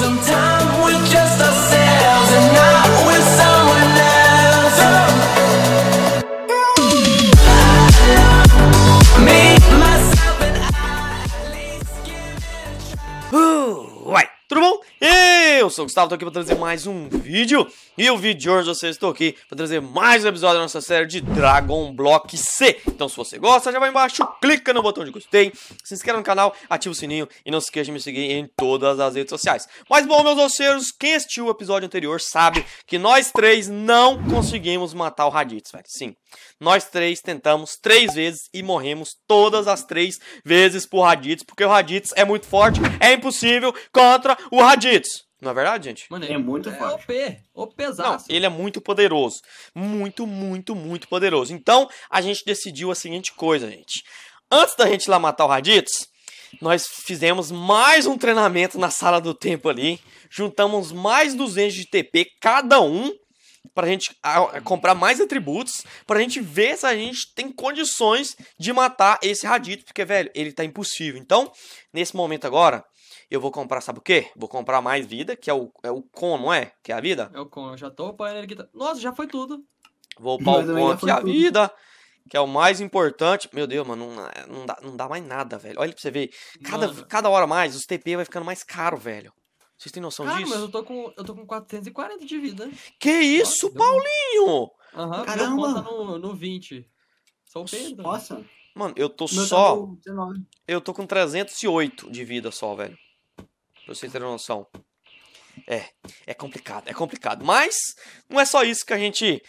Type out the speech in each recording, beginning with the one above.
Sometimes we're just ourselves. sou o Gustavo, tô aqui para trazer mais um vídeo. E o vídeo de hoje vocês estão aqui para trazer mais um episódio da nossa série de Dragon Block C. Então se você gosta, já vai embaixo, clica no botão de gostei, se inscreve no canal, ativa o sininho e não se esqueça de me seguir em todas as redes sociais. Mas bom, meus doceiros, quem assistiu o episódio anterior sabe que nós três não conseguimos matar o Raditz, velho. Sim, nós três tentamos três vezes e morremos todas as três vezes por Raditz, porque o Raditz é muito forte, é impossível contra o Raditz. Não é verdade, gente? Mano, ele é muito é forte. OP, pesado. Não, ele é muito poderoso. Muito, muito, muito poderoso. Então, a gente decidiu a seguinte coisa, gente. Antes da gente ir lá matar o Raditz, nós fizemos mais um treinamento na sala do tempo ali. Juntamos mais 200 de TP cada um pra gente comprar mais atributos, pra gente ver se a gente tem condições de matar esse Raditz, porque velho, ele tá impossível. Então, nesse momento agora, eu vou comprar, sabe o quê? Vou comprar mais vida, que é o, é o com, não é? Que é a vida? É o com, eu já tô upando ele aqui. Nossa, já foi tudo. Vou upar o com aqui, a tudo. vida, que é o mais importante. Meu Deus, mano, não, é, não, dá, não dá mais nada, velho. Olha pra você ver. Cada, cada hora mais, os TP vai ficando mais caro, velho. Vocês têm noção Cara, disso? mas eu tô com, eu tô com 440 de vida. Que isso, Nossa, Paulinho? Aham, uhum, Caramba. tá no, no 20. Só o Pedro. Nossa. Mano, eu tô Meu tá só... Tá eu tô com 308 de vida só, velho. Pra vocês terem noção. É, é complicado, é complicado. Mas não é só isso que a gente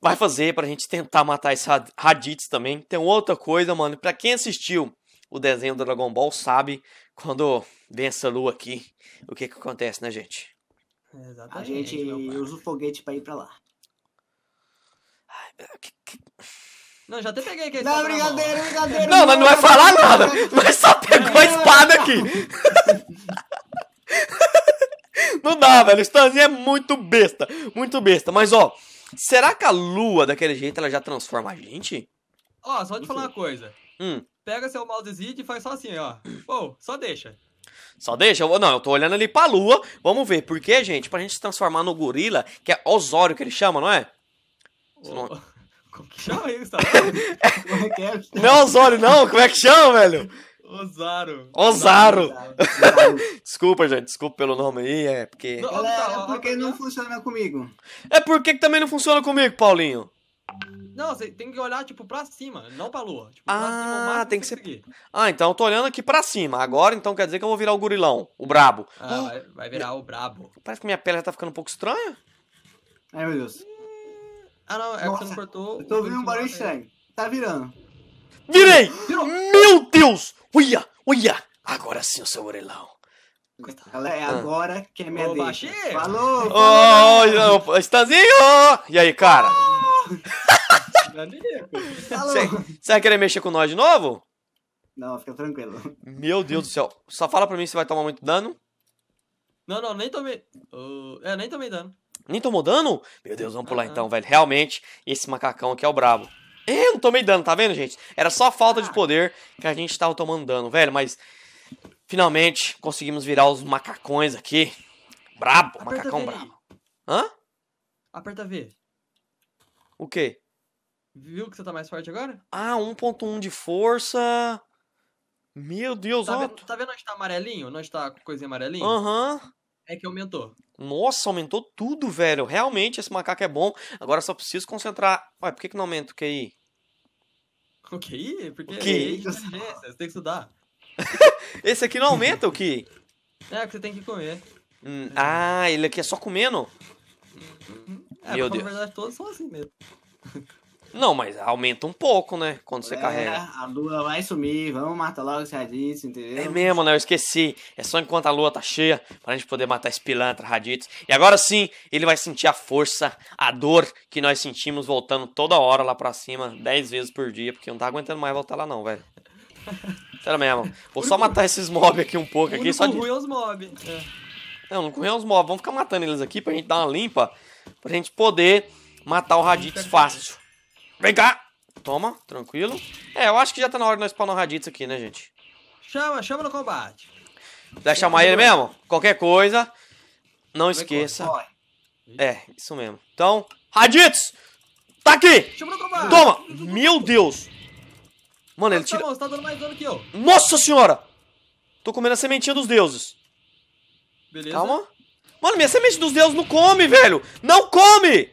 vai fazer pra gente tentar matar esses Raditz também. Tem outra coisa, mano. Pra quem assistiu o desenho do Dragon Ball sabe quando vem essa lua aqui, o que que acontece, né, gente? Exatamente. A gente usa o foguete pra ir pra lá. Não, já até peguei aqui. Não, brincadeira, brincadeira. Não, mas não vai falar nada. Mas só pegou a espada aqui. Não dá, velho. O é muito besta. Muito besta. Mas, ó, será que a lua daquele jeito ela já transforma a gente? Ó, só te falar uma coisa. Hum. Pega seu mousezito e faz só assim, ó. Pô, só deixa. Só deixa, não, eu tô olhando ali pra lua, vamos ver, por que gente, pra gente se transformar no gorila, que é Osório que ele chama, não é? Oh. Como que chama tá ele, é, é? não é Osório, não? Como é que chama, velho? Ozaro. Ozaro. desculpa, gente. Desculpa pelo nome aí. É porque. Galera, tá, é porque tá, não tá. funciona comigo. É porque também não funciona comigo, Paulinho. Não, você tem que olhar, tipo, pra cima, não pra lua. Tipo, é ah, cima, tem que ser. Ah, então eu tô olhando aqui pra cima. Agora então quer dizer que eu vou virar o gorilão, o brabo. Ah, vai, vai virar o brabo. Parece que minha pele já tá ficando um pouco estranha. Ai, meu Deus. Ah, não, é Nossa, que você não cortou. Eu tô ouvindo um barulho estranho. Tá virando. Virei! Meu Deus! Uia! Uia! Agora sim o seu orelão. Ela é agora que é minha Ô, Falou! oh, estanzinho! E aí, cara? Você vai querer mexer com nós de novo? Não, fica tranquilo. Meu Deus do céu. Só fala pra mim se vai tomar muito dano. Não, não, nem tomei. Uh, é, nem tomei dano. Nem tomou dano? Meu Deus, vamos pular ah, então, velho. Realmente, esse macacão aqui é o brabo. Eu não tomei dano, tá vendo, gente? Era só falta de ah. poder que a gente tava tomando dano, velho. Mas finalmente conseguimos virar os macacões aqui. Brabo, Aperta macacão brabo. Hã? Aperta V. O quê? Viu que você tá mais forte agora? Ah, 1.1 de força. Meu Deus, tá ó. Vendo, tá vendo onde tá amarelinho? Onde tá coisinha amarelinha? Aham. Uhum. É que aumentou. Nossa, aumentou tudo, velho. Realmente esse macaco é bom. Agora só preciso concentrar. Ué, por que, que não aumenta o QI? O QI? Porque o QI. É inteligência, você tem que estudar. Esse aqui não aumenta o QI? É, porque você tem que comer. Hum, é ah, ele aqui é só comendo? Uhum. É, Meu Deus. na verdade todos são assim mesmo. Não, mas aumenta um pouco, né? Quando você é, carrega. A lua vai sumir, vamos matar logo esse raditos, entendeu? É mesmo, né? Eu esqueci. É só enquanto a lua tá cheia pra gente poder matar esse pilantra, raditos. E agora sim, ele vai sentir a força, a dor que nós sentimos voltando toda hora lá pra cima, 10 vezes por dia, porque não tá aguentando mais voltar lá, não, velho. Sério mesmo. Vou só matar esses mobs aqui um pouco. Aqui, só de... É os mobs. É. Não, não correr é os mobs. Vamos ficar matando eles aqui pra gente dar uma limpa. Pra gente poder matar o Raditz fácil. Vem cá! Toma, tranquilo. É, eu acho que já tá na hora de nós spawnar o Raditz aqui, né, gente? Chama, chama no combate. eu chamar ele mesmo? Qualquer coisa, não esqueça. É, isso mesmo. Então, Raditz! Tá aqui! Chama no combate! Toma! Meu Deus! Mano, ele tira... Tá Nossa senhora! Tô comendo a sementinha dos deuses. Beleza. Calma. Mano, minha semente dos deuses não come, velho! Não come!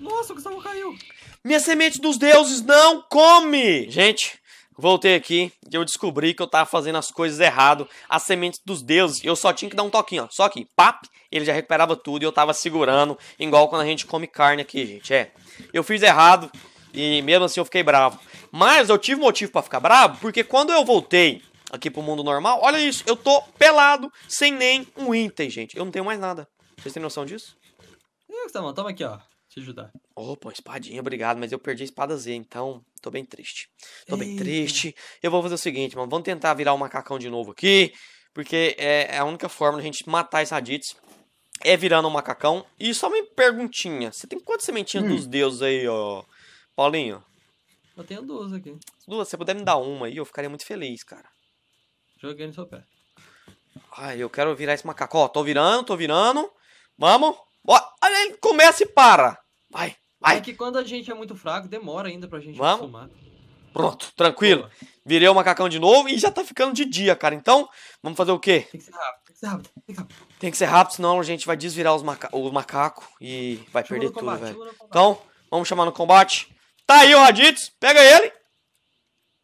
Nossa, o Gustavo caiu. Minha semente dos deuses não come! Gente, voltei aqui e eu descobri que eu tava fazendo as coisas errado, a semente dos deuses. Eu só tinha que dar um toquinho, ó. Só aqui, pap, ele já recuperava tudo e eu tava segurando, igual quando a gente come carne aqui, gente. É, eu fiz errado e mesmo assim eu fiquei bravo. Mas eu tive motivo para ficar bravo, porque quando eu voltei aqui pro mundo normal, olha isso, eu tô pelado, sem nem um item, gente. Eu não tenho mais nada. Vocês têm noção disso? Tá, é, mano, toma aqui, ó te ajudar. Opa, espadinha, obrigado, mas eu perdi a espada Z, então tô bem triste. Tô bem triste. Eu vou fazer o seguinte, mano, vamos tentar virar o macacão de novo aqui, porque é, é a única forma de a gente matar esse radites é virando um macacão. E só uma perguntinha, você tem quantas sementinhas hum. dos deuses aí, ó, Paulinho? Eu tenho duas aqui. Duas, se você puder me dar uma aí, eu ficaria muito feliz, cara. Joguei no seu pé. Ai, eu quero virar esse macaco. Ó, tô virando, tô virando. Vamos. Olha, ele começa e para. Vai, vai. É que quando a gente é muito fraco, demora ainda pra gente Vamos? acostumar. Pronto, tranquilo. Boa. Virei o macacão de novo e já tá ficando de dia, cara. Então, vamos fazer o quê? Tem que ser rápido, tem que ser rápido. Tem que ser rápido, tem que ser rápido senão a gente vai desvirar os maca o macaco e vai Chama perder combate, tudo, velho. Então, vamos chamar no combate. Tá aí o Raditz, pega ele.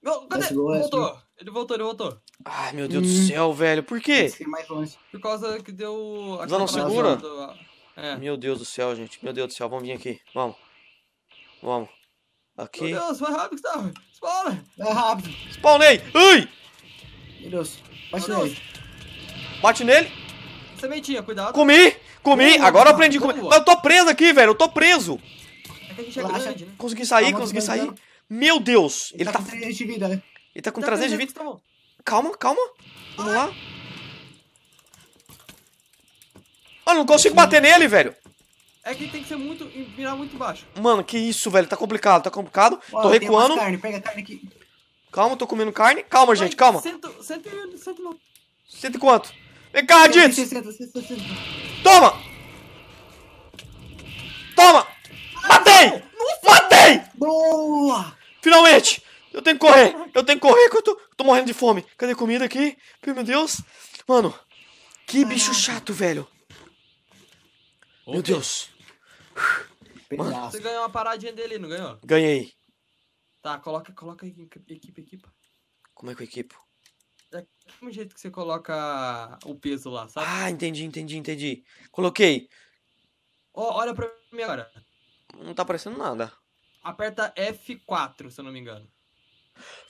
Não, cadê? Ele é voltou, assim. ele voltou, ele voltou. Ai, meu Deus hum. do céu, velho. Por quê? É Por causa que deu... A não segura? Do... É. Meu Deus do céu, gente. Meu Deus do céu, vamos vir aqui. Vamos. Vamos. Aqui. Meu Deus, vai rápido que tá. Spawna! Vai rápido. Spawnei! Ai! Meu Deus. Bate Meu nele. Bate nele. Sementinha, é cuidado. Comi! Comi! Boa, Agora eu aprendi a tá comer. Eu tô preso aqui, velho. Eu tô preso. É que a gente é grande, né? Consegui sair, calma, consegui tá sair. Tá? Meu Deus! Ele, ele tá, com 300 de vida, né? Ele tá com ele de 300 de vida. Calma, calma. Vamos Ai. lá. mano ah, não consigo bater nele, velho. É que tem que ser muito. virar muito baixo. Mano, que isso, velho. Tá complicado, tá complicado. tô recuando. Carne, pega carne aqui. Calma, tô comendo carne. Calma, Vai, gente, calma. Cento, cento, cento, Cento e quanto? Vem cá, Raditz! Toma! Toma! Matei! Matei! Boa! Finalmente! Eu tenho que correr! Eu tenho que correr que eu tô, tô morrendo de fome. Cadê comida aqui? Meu Deus! Mano, que bicho chato, velho. Opa. Meu Deus. Mano. Você ganhou uma paradinha dele, não ganhou? Ganhei. Tá, coloca, coloca equipa, equipa. Como é que eu equipo? É o mesmo jeito que você coloca o peso lá, sabe? Ah, entendi, entendi, entendi. Coloquei. Oh, olha pra mim agora. Não tá aparecendo nada. Aperta F4, se eu não me engano.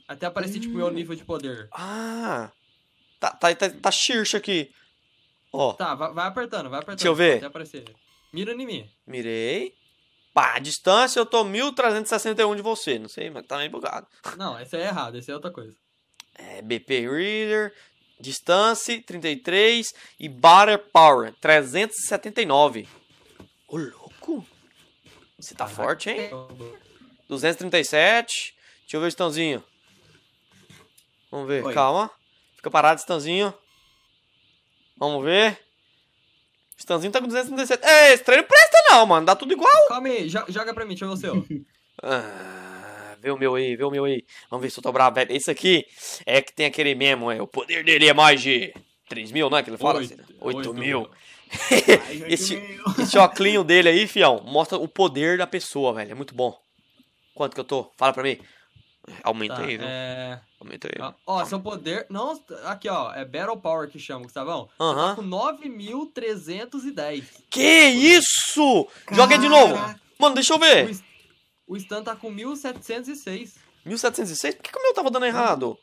Até aparecer, hum. tipo, meu hum. nível de poder. Ah! Tá, tá, tá, tá aqui. Ó. Tá, vai, vai, apertando, vai apertando. Deixa eu ver. Até aparecer. Mira em mim. Mirei. Pá, a distância eu tô 1361 de você. Não sei, mas tá meio bugado. Não, esse é errado, esse é outra coisa. É, BP Reader, distância 33 e Batter Power 379. Ô, louco. Você tá forte, hein? 237. Tá Deixa eu ver o estãozinho. Vamos ver, Oi. calma. Fica parado, estãozinho. Vamos ver. Stanzinho tá com 237. É, estranho presta não, mano. Dá tudo igual. Calma aí, joga pra mim, deixa eu ver o seu. ah, vê o meu aí, vê o meu aí. Vamos ver se eu tô bravo, velho. Esse aqui é que tem aquele mesmo, é. O poder dele é mais de 3 mil, não é que ele fala? 8, assim, 8, né? 8 mil. mil. esse, esse óculinho dele aí, fião, mostra o poder da pessoa, velho. É muito bom. Quanto que eu tô? Fala pra mim. Aumenta tá, aí, viu? É... Aumenta aí. Ah, ó, seu poder. Não, aqui, ó. É Battle Power que chama, que Gustavão. Uhum. Tá com 9.310. Que isso? Caraca. Joga de novo. Mano, deixa eu ver. O, o Stan tá com 1.706. 1.706? Por que, que o meu tava dando errado?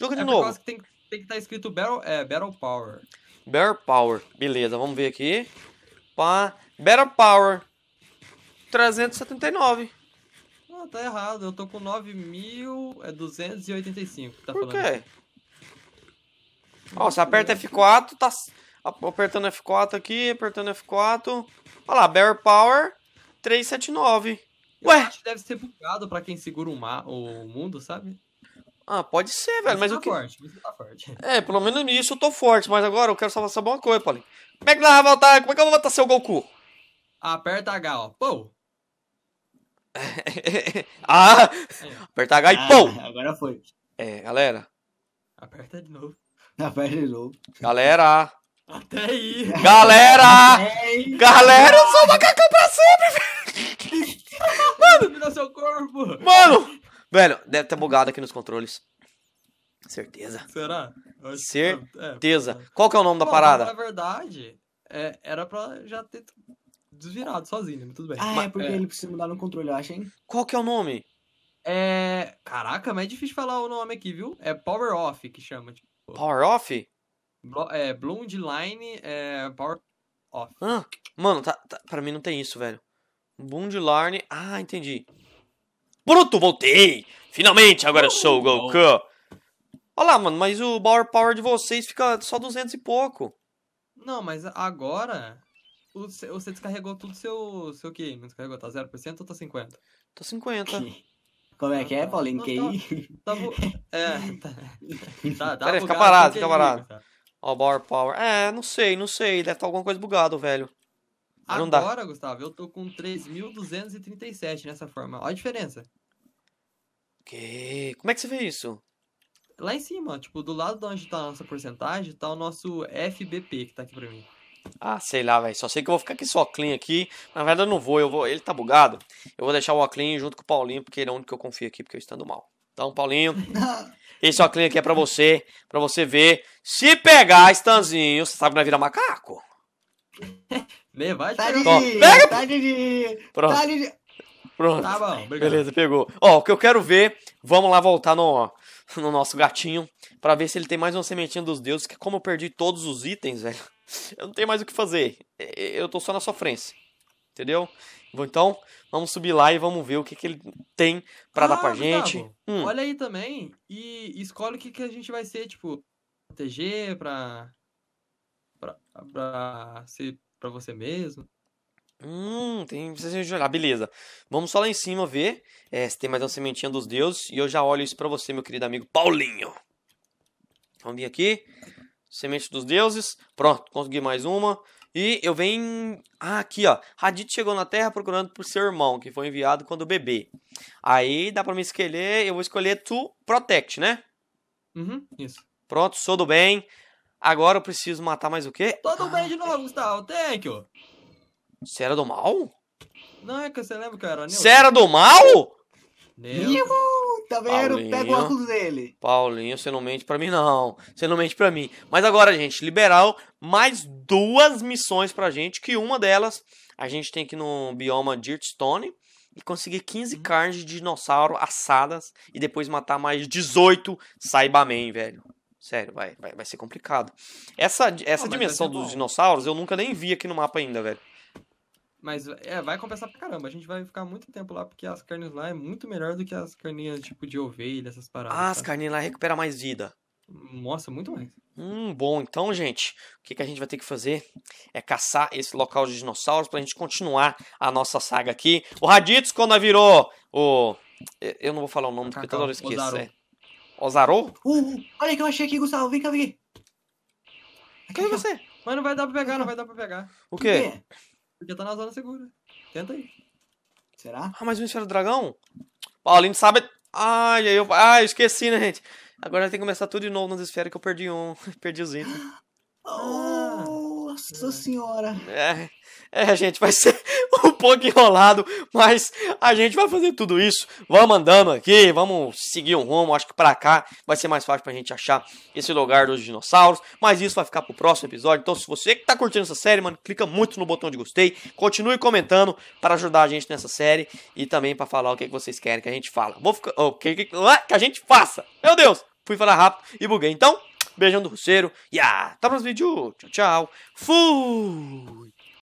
Joga de é novo. Que tem, tem que estar tá escrito Battle, é, Battle Power. Battle Power. Beleza, vamos ver aqui. Pá. Battle Power. 379. Ah, tá errado. Eu tô com 9.285. É tá Por falando. quê? Ó, você aperta F4, tá apertando F4 aqui, apertando F4. Olha lá, Bear Power 379. Eu Ué? Acho que deve ser bugado pra quem segura o, ma o mundo, sabe? Ah, pode ser, velho, você mas tá o que... Forte, você tá forte. É, pelo menos nisso eu tô forte, mas agora eu quero só passar uma coisa, Paulinho. Como é que dá vamos voltar? Como é que eu vou botar seu Goku? Aperta H, ó. Pô! ah! É. Aperta H e ah, pum! Agora foi. É, galera. Aperta de novo. Aperta de novo. Galera! Até aí! Galera! Até aí. Galera, eu sou macacão pra sempre, velho! Mano! seu corpo! Mano! Velho, deve ter bugado aqui nos controles. Certeza. Será? É, Certeza. Que... É, Qual que é o nome da parada? Na verdade, é, era pra já ter desvirado sozinho, Mas tudo bem. Ah, é mas, é porque é... ele precisa mudar no controle, eu acho, hein? Qual que é o nome? É. Caraca, mas é difícil falar o nome aqui, viu? É Power Off que chama. Tipo... Power Off? Blo... É, Blonde Line é Power Off. Ah, mano, tá, tá... pra mim não tem isso, velho. Blonde Line. Ah, entendi. Bruto, voltei! Finalmente, agora oh, sou o Goku! Oh. Olha lá, mano, mas o Power Power de vocês fica só 200 e pouco. Não, mas agora você, você descarregou tudo seu, seu que descarregou? Tá 0% ou tá 50%? Tô 50%. Como é que é, Paulinho? QI? Tá, bu... Tá, tá é, tá, tá, tá Peraí, fica parado, fica parado. ó Ó, Power Power. É, não sei, não sei. Deve estar tá alguma coisa bugado, velho. Mas Agora, Gustavo, eu tô com 3.237 nessa forma. Olha a diferença. Que? Como é que você vê isso? Lá em cima, tipo, do lado de onde tá a nossa porcentagem, tá o nosso FBP que tá aqui pra mim. Ah, sei lá, velho. Só sei que eu vou ficar aqui só clean aqui. Na verdade, eu não vou. Eu vou. Ele tá bugado. Eu vou deixar o clean junto com o Paulinho, porque ele é o único que eu confio aqui, porque eu estando mal. Então, Paulinho, esse clean aqui é pra você. Pra você ver. Se pegar estanzinho, você sabe que vai virar macaco. Vê, vai, tá de, Pega! Tá Pronto. Tá Pronto. Tá bom, obrigado. Beleza, pegou. Ó, o que eu quero ver. Vamos lá voltar no no nosso gatinho para ver se ele tem mais uma sementinha dos deuses, que como eu perdi todos os itens, velho eu não tenho mais o que fazer. Eu tô só na sofrência. Entendeu? Então, vamos subir lá e vamos ver o que, que ele tem para ah, dar pra ah, gente. hum. Olha aí também e escolhe o que, que a gente vai ser, tipo, TG pra, pra, pra ser pra você mesmo. Hum, tem precisa jogar, beleza. Vamos só lá em cima ver é, se tem mais uma sementinha dos deuses. E eu já olho isso pra você, meu querido amigo Paulinho. Vamos vir aqui. Semente dos deuses. Pronto, consegui mais uma. E eu venho. Ah, aqui, ó. Hadith chegou na Terra procurando por seu irmão, que foi enviado quando bebê. Aí dá pra me escolher. Eu vou escolher To Protect, né? Uhum, isso. Pronto, sou do bem. Agora eu preciso matar mais o quê? Todo ah, bem de novo, Gustavo. Thank you. Você era do mal? Não, é que você lembra que eu era Você era do mal? Iuhu, tá vendo? Pega o óculos dele. Paulinho, você não mente pra mim, não. Você não mente pra mim. Mas agora, gente, liberal, mais duas missões pra gente, que uma delas a gente tem que ir no bioma Dirtstone e conseguir 15 hum. carnes de dinossauro assadas e depois matar mais 18 Saibamen, velho. Sério, vai, vai, vai ser complicado. Essa, essa é dimensão dos dinossauros eu nunca nem vi aqui no mapa ainda, velho. Mas é, vai compensar pra caramba. A gente vai ficar muito tempo lá, porque as carnes lá é muito melhor do que as carninhas tipo de ovelha, essas paradas. Ah, as carninhas lá recuperam mais vida. Nossa, muito mais. Hum, bom. Então, gente, o que, que a gente vai ter que fazer é caçar esse local de dinossauros pra gente continuar a nossa saga aqui. O Raditz, quando virou o. Eu não vou falar o nome, porque toda hora eu esqueço. Ozaru. É. Ozaru? Uh, uh, olha que eu achei aqui, Gustavo. Vem cá, vem aqui. Quem é você? Mas não vai dar pra pegar, não vai dar pra pegar. O quê? O quê? Já tá na zona segura. Tenta aí. Será? Ah, mas o esfera do Dragão? Paulinho sabe. Ai, eu. Ai, esqueci, né, gente? Agora tem que começar tudo de novo nas esferas que eu perdi um. perdi os itens. Nossa é. senhora! É. É, gente, vai ser um pouco enrolado, mas a gente vai fazer tudo isso. Vamos andando aqui, vamos seguir um rumo. Acho que para cá vai ser mais fácil pra gente achar esse lugar dos dinossauros. Mas isso vai ficar pro próximo episódio. Então, se você que tá curtindo essa série, mano, clica muito no botão de gostei. Continue comentando para ajudar a gente nessa série e também para falar o que, é que vocês querem que a gente fala. Vou ficar. O que, que, que a gente faça? Meu Deus! Fui falar rápido e buguei. Então, beijão do Russeiro e até o próximo vídeo. Tchau, tchau. Fui!